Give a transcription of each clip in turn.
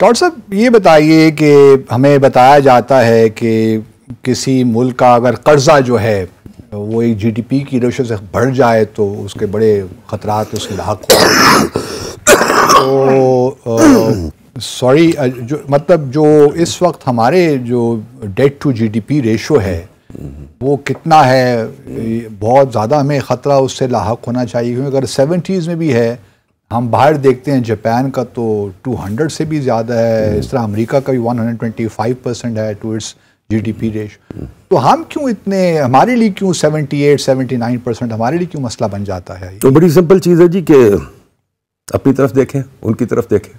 Doctor साहब ये बताइए कि हमें बताया जाता है कि किसी मुल्क का अगर कर्ज़ा जो है वो एक जीडीपी की रेशो से बढ़ जाए तो उसके बड़े ख़तरात उसके लाक तो सॉरी जो मतलब जो इस वक्त हमारे जो डेट टू जीडीपी रेशो है वो कितना है बहुत ज़्यादा हमें ख़तरा उससे लाक होना चाहिए क्योंकि अगर सेवेंटीज़ में भी है हम बाहर देखते हैं जापान का तो 200 से भी ज़्यादा है हम्म। इस तरह अमेरिका का भी 125 परसेंट है टू इट्स जीडीपी डी तो हम क्यों इतने हमारे लिए क्यों 78 79 परसेंट हमारे लिए क्यों मसला बन जाता है तो बड़ी सिंपल चीज़ है जी कि अपनी तरफ देखें उनकी तरफ देखें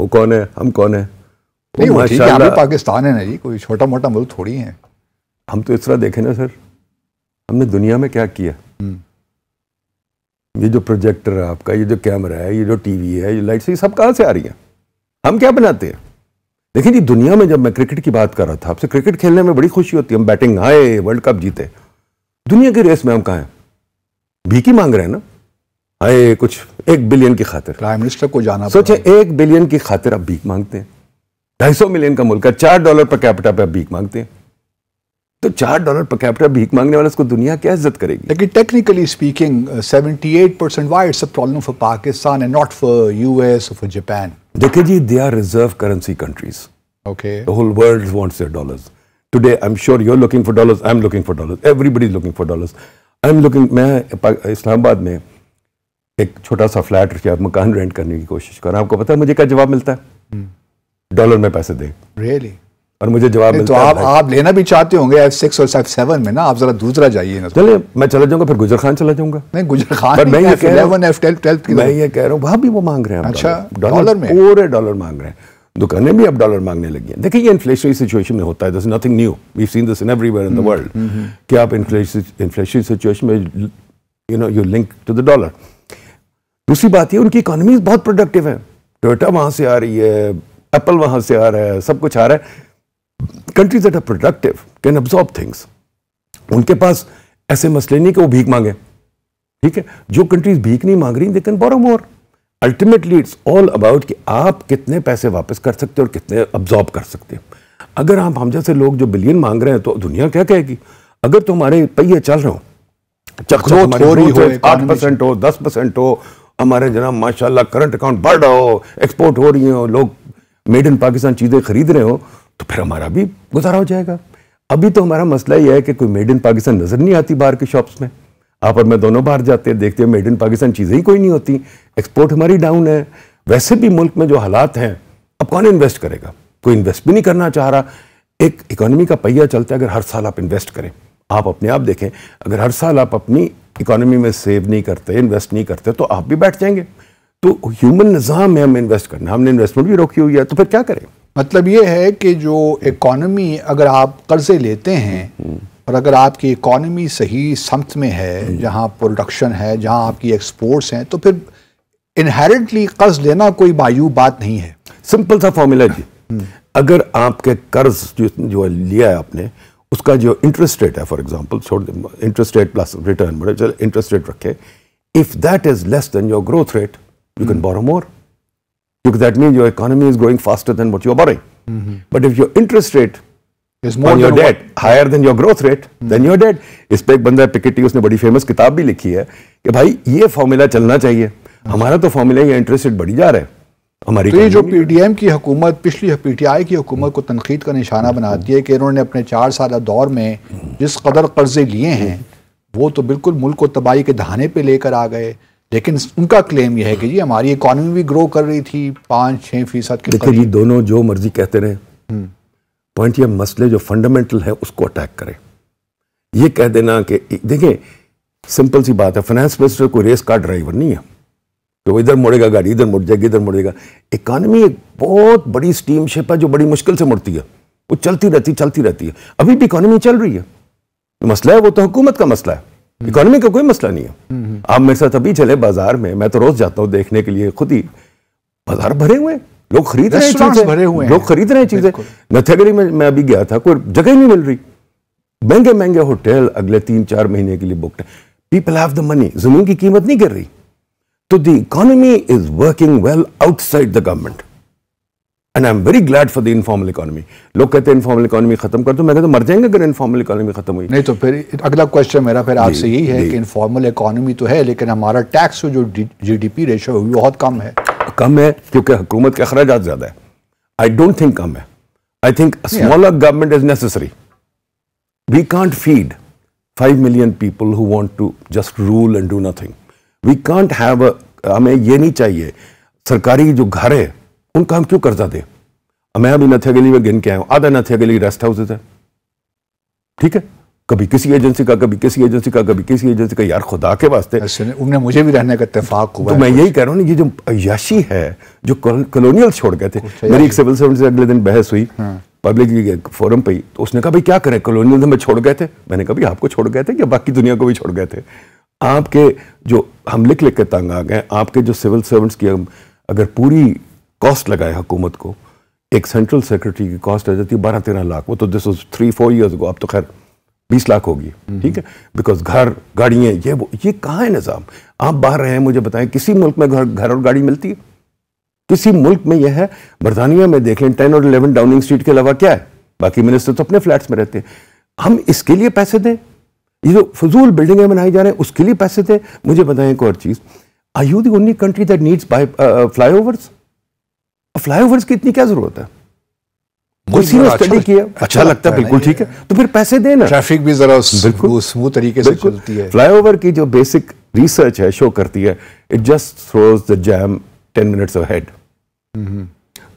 वो कौन है हम कौन है नहीं वो ठीक है पाकिस्तान है ना जी कोई छोटा मोटा मुल्क थोड़ी है हम तो इस तरह देखें ना सर हमने दुनिया में क्या किया हम्म। ये जो प्रोजेक्टर है आपका ये जो कैमरा है ये जो टीवी है ये लाइट्स ये सब कहाँ से आ रही हैं हम क्या बनाते हैं लेकिन ये दुनिया में जब मैं क्रिकेट की बात कर रहा था आपसे क्रिकेट खेलने में बड़ी खुशी होती है हम बैटिंग आए वर्ल्ड कप जीते दुनिया की रेस में हम कहाँ हैं भीखी मांग रहे हैं ना आए कुछ एक बिलियन की खातिर प्राइम मिनिस्टर को जाना सोचे एक बिलियन की खातिर आप भीख मांगते हैं ढाई सौ मिलियन का मुल्क है चार डॉलर पर कैपिटा पे आप भीख मांगते हैं तो चार डॉलर पर कैपिटल भीख मांगने वाले उसको दुनिया क्या इज्जत करेगी लेकिन technically speaking 78 percent why it's a problem for Pakistan and not for US for Japan देखिए जी they are reserve currency countries okay the whole world wants their dollars today I am sure you are looking for dollars I am looking for dollars everybody is looking for dollars I am looking मैं इस्लामाबाद में एक छोटा सा flat या मकान rent करने की कोशिश कर रहा हूँ आपको पता है मुझे क्या जवाब मिलता है डॉलर hmm. में पैसे दे रियली really? और मुझे जवाब तो आप आप लेना भी चाहते होंगे एफ सिक्स और एफ सेवन में ना आप जरा दूसरा जाइए ना चले मैं चला जाऊंगा फिर गुजर खान चला जाऊंगा नहीं गुजर खान मैं ये कह रहा हूँ मैं ये कह रहा हूँ वहाँ भी वो मांग रहे हैं अच्छा डॉलर में पूरे डॉलर मांग रहे हैं दुकानें भी अब डॉलर मांगने लगी हैं देखिए ये इन्फ्लेशनरी सिचुएशन में होता है this nothing new we seen this in every in the world कि आप इन्फ्लेशन सिचुएशन में you know you link to the dollar दूसरी बात ये उनकी इकोनॉमी बहुत प्रोडक्टिव है टोयोटा वहाँ से आ रही है एप्पल वहाँ से आ रहा है सब कुछ आ रहा है countries that are productive can absorb things उनके पास ऐसे मसले नहीं कि वो भीख मांगे ठीक है जो कंट्रीज भीख नहीं मांग रही they can borrow more ultimately it's all about कि आप कितने पैसे वापस कर सकते हो और कितने अब्जॉर्ब कर सकते हो अगर आप हम जैसे लोग जो बिलियन मांग रहे हैं तो दुनिया क्या कहेगी अगर तुम्हारे पहिए चल रहे हो चक्रो हो आठ परसेंट हो दस परसेंट हो हमारे जनाब माशाल्लाह करंट अकाउंट बढ़ रहा हो एक्सपोर्ट हो रही हो लोग मेड इन पाकिस्तान चीज़ें खरीद रहे हो तो फिर हमारा भी गुजारा हो जाएगा अभी तो हमारा मसला ये है कि कोई मेड इन पाकिस्तान नज़र नहीं आती बाहर की शॉप्स में आप और मैं दोनों बाहर जाते हैं देखते हैं मेड इन पाकिस्तान चीज़ें ही कोई नहीं होती एक्सपोर्ट हमारी डाउन है वैसे भी मुल्क में जो हालात हैं अब कौन इन्वेस्ट करेगा कोई इन्वेस्ट भी नहीं करना चाह रहा एक इकोनॉमी का पहिया चलता है अगर हर साल आप इन्वेस्ट करें आप अपने आप देखें अगर हर साल आप अपनी इकोनॉमी में सेव नहीं करते इन्वेस्ट नहीं करते तो आप भी बैठ जाएंगे तो ह्यूमन निज़ाम में हमें इन्वेस्ट करना हमने इन्वेस्टमेंट भी रोकी हुई है तो फिर क्या करें मतलब ये है कि जो इकोनॉमी अगर आप कर्जे लेते हैं और अगर आपकी इकोनॉमी सही समत में है जहाँ प्रोडक्शन है जहाँ आपकी एक्सपोर्ट्स हैं तो फिर इनहेरेंटली कर्ज लेना कोई मायूब बात नहीं है सिंपल सा फॉर्मूला जी हम्म। अगर आपके कर्ज जो जो लिया है आपने उसका जो इंटरेस्ट रेट है फॉर एग्जाम्पल छोड़ interest rate plus return interest rate रखे if that is less than your growth rate you can borrow more because that means your economy is growing faster than what you are borrowing. Mm -hmm. But if your interest rate is more than your debt what? higher than your growth rate, mm -hmm. then you are dead. इस पे एक बंदा है Piketty उसने बड़ी famous किताब भी लिखी है कि भाई ये फॉर्मूला चलना चाहिए mm -hmm. हमारा तो फॉर्मूला ये इंटरेस्ट रेट बढ़ी जा रहा है हमारी तो ये जो पीटीएम की हुकूमत पिछली पीटीआई की हुकूमत को तनकीद का निशाना बनाती है कि इन्होंने अपने चार साल दौर में जिस कदर कर्जे लिए हैं वो तो बिल्कुल मुल्क को तबाही के दहाने पे लेकर आ गए लेकिन उनका क्लेम यह है कि जी हमारी इकोनॉमी भी ग्रो कर रही थी पाँच छः फीसद के देखिए जी दोनों जो मर्जी कहते रहे पॉइंट हम्म। ये मसले जो फंडामेंटल है उसको अटैक करें ये कह देना कि देखें सिंपल सी बात है फाइनेंस मिनिस्टर कोई रेस कार ड्राइवर नहीं है तो इधर मुड़ेगा गाड़ी इधर मुड़ जाएगी इधर मुड़ेगा इकानमी एक बहुत बड़ी स्टीमशिप है जो बड़ी मुश्किल से मुड़ती है वो चलती रहती चलती रहती है अभी भी इकानमी चल रही है मसला है वो तो हुकूमत का मसला है इकोनॉमी हम्म। का कोई मसला नहीं है हम्म, हम्म। आप मेरे साथ अभी चले बाजार में मैं तो रोज जाता हूँ देखने के लिए खुद ही बाजार भरे हुए हैं लोग खरीद रहे हैं हुए लोग खरीद रहे हैं चीजें नथेगढ़ी में मैं अभी गया था कोई जगह ही नहीं मिल रही महंगे महंगे होटल अगले तीन चार महीने के लिए booked people have the money जमीन की कीमत नहीं गिर रही तो the economy is working well outside the government and I am very glad for the informal economy लोग कहते हैं इनफॉर्मल इकोनॉमी खत्म कर दो मैं कहता मर जाएंगे अगर इनफॉर्मल इकोनॉमी खत्म हुई नहीं तो फिर अगला क्वेश्चन मेरा फिर आपसे यही है कि इनफॉर्मल इकोनॉमी तो है लेकिन हमारा टैक्स जो पी रेशो है बहुत कम है कम है क्योंकि हुकूमत के अखराज ज़्यादा है आई डोंट थिंक कम है I think small government is necessary we can't feed five million people who want to just rule and do nothing we can't have हमें ये नहीं चाहिए सरकारी जो घर है उनका हम क्यों कर्जा दें मैं अभी नथिया गली में गिन के आया हूं आधा नथिया गली रेस्ट हाउसेज है ठीक है कभी किसी एजेंसी का कभी किसी एजेंसी का कभी किसी एजेंसी का यार खुदा के वास्ते उन्हें मुझे भी रहने का इतफाक हुआ तो मैं यही कह रहा हूँ ये जो अयाशी है जो कॉलोनियल छोड़ गए थे अच्छा, मेरी एक सिविल सर्वेंट से अगले दिन बहस हुई पब्लिक हाँ। फोरम पे ही तो उसने कहा भाई क्या करें कॉलोनियल तो हमें छोड़ गए थे मैंने कहा आपको छोड़ गए थे या बाकी दुनिया को भी छोड़ गए थे आपके जो हम लिख लिख के तंग आ गए आपके जो सिविल सर्वेंट्स की अगर पूरी कॉस्ट लगाए हुकूमत को एक सेंट्रल सेक्रेटरी की कॉस्ट आ जाती है बारह तेरह लाख वो तो this was three four years को अब तो खैर बीस लाख होगी ठीक है बिकॉज घर गाड़ियाँ ये वो ये कहाँ है निज़ाम आप बाहर रहे हैं मुझे बताएं किसी मुल्क में घर घर और गाड़ी मिलती है किसी मुल्क में यह है बरतानिया में देख लें टेन और इलेवन डाउनिंग स्ट्रीट के अलावा क्या है बाकी मिनिस्टर तो अपने फ्लैट्स में रहते हैं हम इसके लिए पैसे दें ये जो फजूल बिल्डिंगें बनाई जा रहे हैं उसके लिए पैसे दें मुझे बताएं एक और चीज़ I you the only country that needs by flyovers flyovers फ्लाई ओवर्स की इतनी क्या जरूरत है उसी ने स्टडी किया अच्छा लगता है बिल्कुल ठीक है तो फिर पैसे देना ट्रैफिक भी जरा स्मूथ तरीके से चलती है फ्लाईओवर की जो बेसिक रिसर्च है शो करती है it just throws the jam ten minutes ahead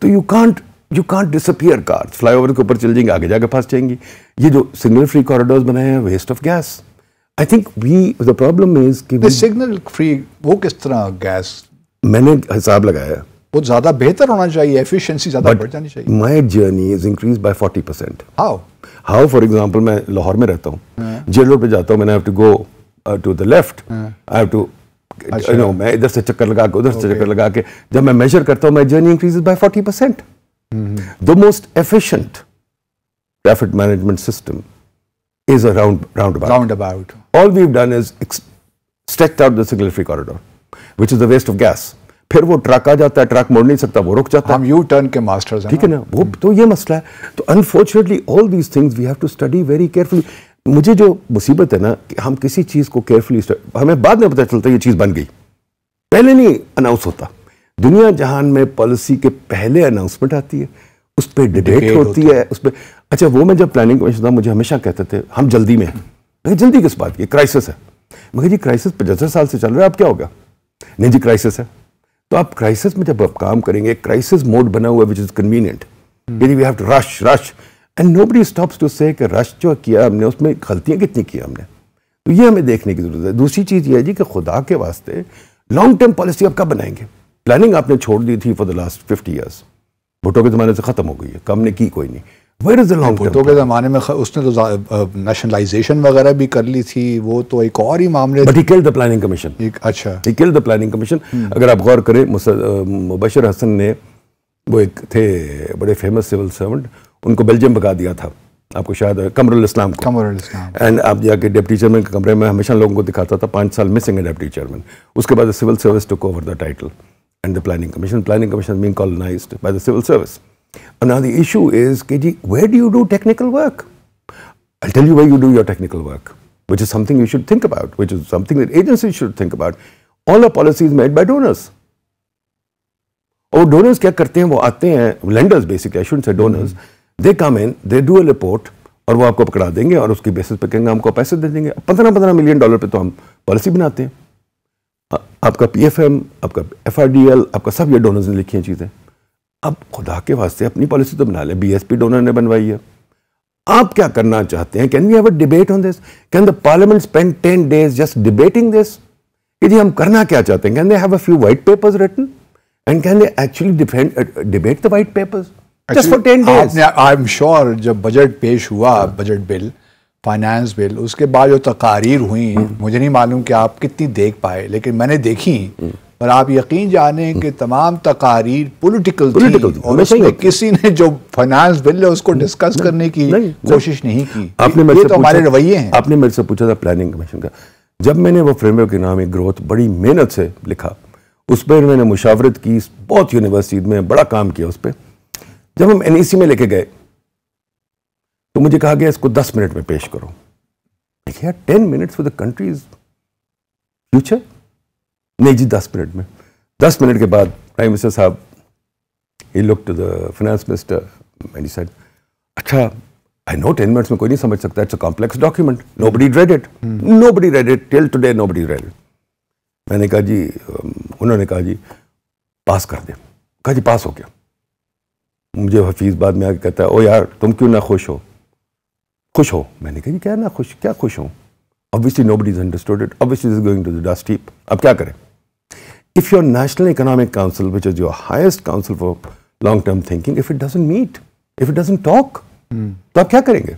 तो you can't you can't disappear car flyover के ऊपर चल जाएंगे आगे जाके फास्ट जाएंगी ये जो सिग्नल फ्री कॉरिडोर बनाए हैं waste of gas I think we the problem is कि सिग्नल फ्री वो किस तरह गैस मैंने हिसाब लगाया वो ज्यादा बेहतर होना चाहिए एफिशिएंसी ज्यादा बढ़ जानी चाहिए my journey is increase by 40 percent how how for example मैं लाहौर में रहता हूँ हाँ। जेल रोड पे जाता हूँ मैंने have to go to the left I have to you know मैं इधर से चक्कर लगा के उधर से चक्कर लगा के जब मैं मेजर करता हूँ my journey increase by forty percent the most efficient traffic management system is around round roundabout. Roundabout. All we've done is stretched out the signal free corridor, which is a waste of gas. फिर वो truck आ जाता है truck मोड़ नहीं सकता वो रुक जाता हम यू टर्न के मास्टर ठीक है ना वो तो ये मसला है तो unfortunately all these things we have to study very carefully मुझे जो मुसीबत है ना कि हम किसी चीज़ को केयरफुली हमें बाद में पता चलता है ये चीज़ बन गई पहले नहीं अनाउंस होता दुनिया जहान में पॉलिसी के पहले अनाउंसमेंट आती है उस पर डिबेट होती है उस पर अच्छा वो मैं जब प्लानिंग कमीशन था मुझे हमेशा कहते थे हम जल्दी में हैं जल्दी किस बात की क्राइसिस है मगर जी क्राइसिस पचहत्तर साल से चल रहा है अब क्या होगा नहीं जी क्राइसिस है तो आप क्राइसिस में जब आप काम करेंगे क्राइसिस मोड बना हुआ विच इज़ कन्वीनियंट यदि we have to rush rush and nobody stops to say rush जो किया हमने उसमें गलतियाँ कितनी की हमने तो ये हमें देखने की ज़रूरत है दूसरी चीज़ ये है जी कि खुदा के वास्ते लॉन्ग टर्म पॉलिसी आप कब बनाएंगे प्लानिंग आपने छोड़ दी थी for the last fifty years Bhutto के ज़माने से ख़त्म हो गई है कम ने की कोई नहीं भुट्टो के ज़माने में उसने तो नेशनलाइजेशन वगैरह भी कर ली थी वो तो एक और ही मामले but he the planning commission अच्छा he killed the planning commission अगर आप गौर करें मुबशर हसन ने वो एक थे बड़े फेमस सिविल सर्वेंट उनको बेल्जियम भगा दिया था आपको शायद कमरुल इस्लाम को कमरुल इस्लाम एंड आप जाके डिप्टी चेयरमैन के कमरे में हमेशा लोगों को दिखाता था पाँच साल मिसिंग है डिप्टी चेयरमैन उसके बाद civil service took over the title and the planning commission planning commission been colonise by the civil service And now the issue is, KG, where do you do technical work? I'll tell you where you do your technical work, which is something you should think about, which is something that agencies should think about. All our policies made by donors. donors और donors क्या करते हैं वो आते हैं lenders basically I should say donors they come in they do a report और वो आपको पकड़ा देंगे और उसकी बेसिस पे कहेंगे हमको पैसे दे देंगे पंद्रह पंद्रह मिलियन डॉलर पे तो हम पॉलिसी बनाते हैं आपका पीएफएम आपका एफआरडीएल आपका सब ये डोनर्स ने लिखी हैं चीज़ें अब खुदा के वास्ते अपनी पॉलिसी तो बना लें बीएसपी डोनर ने बनवाई है आप क्या करना चाहते हैं can we have a debate on this can the parliament spend ten days just debating this कि जी हम करना क्या चाहते हैं can they have a few white papers written and can they actually defend debate the white papers just for ten days I am sure जब budget पेश हुआ बजट बिल फाइनेंस बिल उसके बाद जो तकारीर हुई मुझे नहीं मालूम कि आप कितनी देख पाए लेकिन मैंने देखी और आप यकीन जाने कि तमाम तकारीर पॉलिटिकल और उसमें किसी ने जो फाइनेंस बिल है उसको डिस्कस करने की कोशिश नहीं की आपने मेरे तो हमारे रवैये हैं आपने मेरे से पूछा था प्लानिंग कमीशन का जब मैंने वो फ्रेमवर्क के नाम एक ग्रोथ बड़ी मेहनत से लिखा उस पर मैंने मुशावरत की बहुत यूनिवर्सिटी में बड़ा काम किया उस पर जब हम एन e में लेके गए तो मुझे कहा गया इसको दस मिनट में पेश करो देखिए ten minutes for the country's future नहीं जी दस मिनट में दस मिनट के बाद प्राइम मिनिस्टर साहब he look to the finance minister मैंने सर अच्छा आई नो टेन मिनट्स में कोई नहीं समझ सकता it's a complex document nobody read it nobody read it till today nobody read मैंने कहा जी um, उन्होंने कहा जी पास कर दे कहा जी पास हो गया मुझे हफीज़ बाद में आके कहता है ओ यार तुम क्यों ना खुश हो खुश हो मैंने कहा जी क्या ना खुश क्या खुश हूँ obviously nobody is understood it obviously is going to the dust heap अब क्या करें if your National Economic Council, which is your highest council for long-term thinking, if it doesn't meet, if it doesn't talk, hmm. तो kya karenge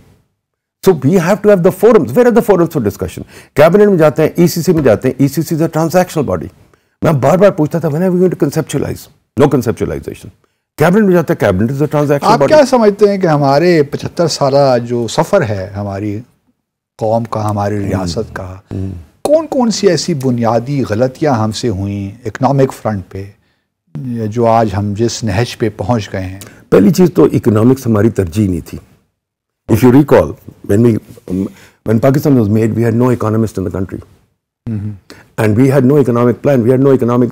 So we have to have the forums. Where are the forums for discussion? Cabinet mein jaate hain ECC mein jaate hain ECC is a transactional body. main bar bar puchta tha when are we going to conceptualize? No conceptualization. Cabinet में जाता है cabinet is a transaction आप क्या समझते हैं कि हमारे 75 साल जो सफ़र है हमारी कौम का हमारी रियासत का कौन कौन सी ऐसी बुनियादी गलतियां हमसे हुई इकनॉमिक फ्रंट पे जो आज हम जिस नहज पे पहुंच गए हैं पहली चीज़ तो इकनॉमिक्स हमारी तरजीह नहीं थी if you recall when we when Pakistan was made, we had no economist in the country. Mm-hmm. And we had no economic plan, we had no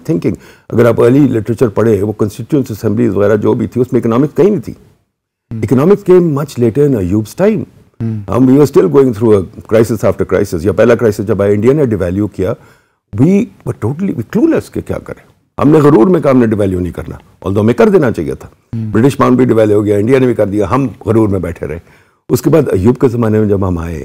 अगर आप अर्ली लिटरेचर पढ़े वो कॉन्स्टिट्यूंस असम्बलीज वगैरह जो भी थी उसमें इकोनॉमिक्स कहीं नहीं थी economics came much later in Ayub's time हम we are still going through a crisis after crisis या पहला क्राइसिस जब आया इंडिया ने डिवैल्यू किया we but totally we clueless के क्या करें हमने गरूर में कहा हमने डिवैल्यू नहीं करना ऑल दो हमें कर देना चाहिए था ब्रिटिश mm. पाउंड भी डिवैल्यू हो गया इंडिया ने भी कर दिया हम गरूर में बैठे रहे उसके बाद अयूब के ज़माने में जब हम आए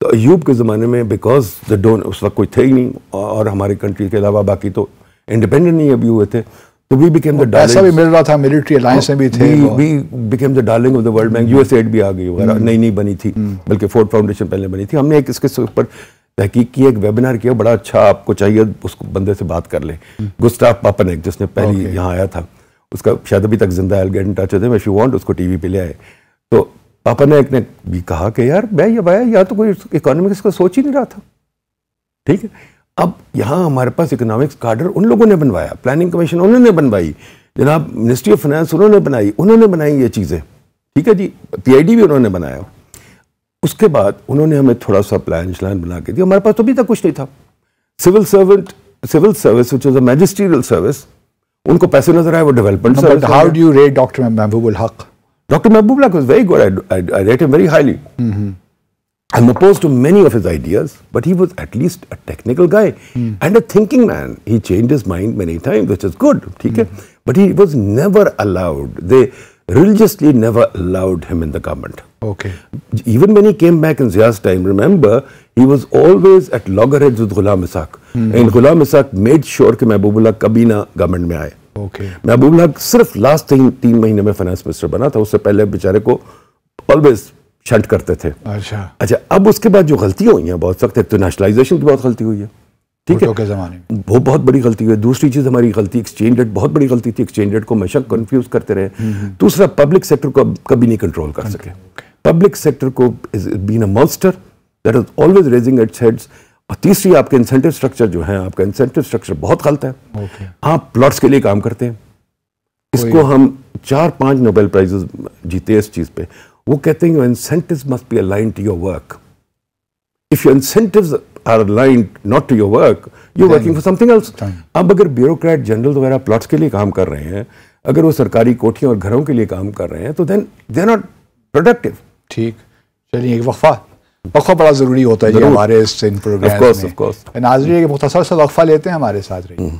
तो अयूब के ज़माने में बिकॉज द डोन उस वक्त कोई थे ही नहीं और हमारे कंट्री के अलावा बाकी तो इंडिपेंडेंट नहीं अभी हुए थे तो वी बिकेम द डार्लिंग भी मिल रहा था मिलिट्री अलायंस में भी थे we became the darling of the world bank USAID भी आ गई वगैरह hmm. नई नई बनी थी hmm. बल्कि फोर्ड फाउंडेशन पहले बनी थी हमने एक इसके ऊपर तहकीक की एक वेबिनार किया बड़ा अच्छा आपको चाहिए उस बंदे से बात कर ले hmm. गुस्ताफ पापन एक जिसने पहले यहाँ आया था उसका शायद अभी तक जिंदा एल गेट टच होते यू वांट उसको वी पे ले आए तो पापनेक ने भी कहा कि यार मैं ये भाया या तो कोई इकोनॉमिक्स का सोच ही नहीं रहा था ठीक है अब यहाँ हमारे पास इकोनॉमिक्स कार्डर उन लोगों ने बनवाया प्लानिंग कमीशन उन्होंने बनवाई जनाब मिनिस्ट्री ऑफ फाइनेंस उन्होंने बनाई उन्होंने बनाई ये चीज़ें ठीक है जी पीआईडी भी उन्होंने बनाया उसके बाद उन्होंने हमें थोड़ा सा प्लान श्लान बना के दिया हमारे पास तो अभी तक कुछ नहीं था civil servant civil service which is a magisterial service उनको पैसे नजर आए वो development sir how do you rate doctor Mahbubul Haq doctor Mahbubul Haq was very good I rate him very highly I'm opposed to many of his ideas, but he was at least a technical guy mm. and a thinking man. He changed his mind many times, which is good, mm. but he was never allowed. They religiously never allowed him in the government. Okay. Even when he came back in Zia's time, remember, he was always at loggerheads with Ghulam Ishaq. Mm. And Ghulam Ishaq made sure that Mehboob kabhi na government mein aaye. Okay. Mehboob सिर्फ last तीन तीन महीने minister finance minister बना था उससे पहले shunt करते थे अच्छा अच्छा अब उसके बाद जो गलतियाँ हुई हैं बहुत सख्त एक तो नेशनलाइजेशन की बहुत गलती हुई है ठीक है जमाने में वो बहुत बड़ी गलती हुई है दूसरी चीज़ हमारी गलती एक्सचेंज रेट बहुत बड़ी गलती थी एक्सचेंज रेट को हमेशा कन्फ्यूज करते रहे हम्म, हम्म। दूसरा पब्लिक सेक्टर को कभी नहीं कंट्रोल कर सके पब्लिक सेक्टर को is been a monster that is always raising its heads और तीसरी आपके इंसेंटिव स्ट्रक्चर जो है आपका इंसेंटिव स्ट्रक्चर बहुत गलत है okay. आप प्लॉट्स के लिए काम करते हैं इसको हम चार पांच नोबेल प्राइजेस जीते हैं इस चीज़ पे वो कहते हैं your incentive must be align to your work if your incentive are align not to your work you working for something else अब अगर ब्यूरोक्रेट जनरल वगैरह प्लॉट्स के लिए काम कर रहे हैं अगर वो सरकारी कोठियों और घरों के लिए काम कर रहे हैं तो then they are not productive ठीक चलिए एक वक्फा वक्फा बड़ा ज़रूरी होता है हमारे इस इन प्रोग्राम में नाजरी एक मुख्तसर सा वक्फा लेते हैं हमारे साथ रहिए हम्म।